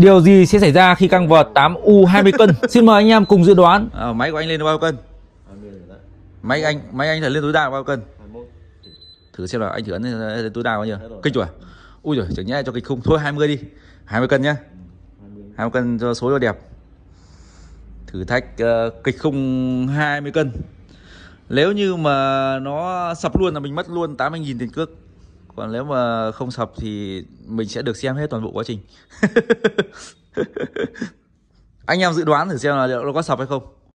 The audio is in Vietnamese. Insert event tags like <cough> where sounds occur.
Điều gì sẽ xảy ra khi căng vợt 8U 20 cân? <laughs> Xin mời anh em cùng dự đoán. À, máy của anh lên bao cân? Máy anh máy anh là lên tối đa bao cân? Thử xem là anh thử ấn lên tối đa bao nhiêu? kịch rồi. À? Ui rồi, chẳng nhẽ cho kịch khung Thôi 20 đi. 20 cân nhá. 20 cân cho số cho đẹp. Thử thách uh, ờ, kịch khung 20 cân. Nếu như mà nó sập luôn là mình mất luôn 80.000 tiền cước còn nếu mà không sập thì mình sẽ được xem hết toàn bộ quá trình <laughs> anh em dự đoán thử xem là liệu nó có sập hay không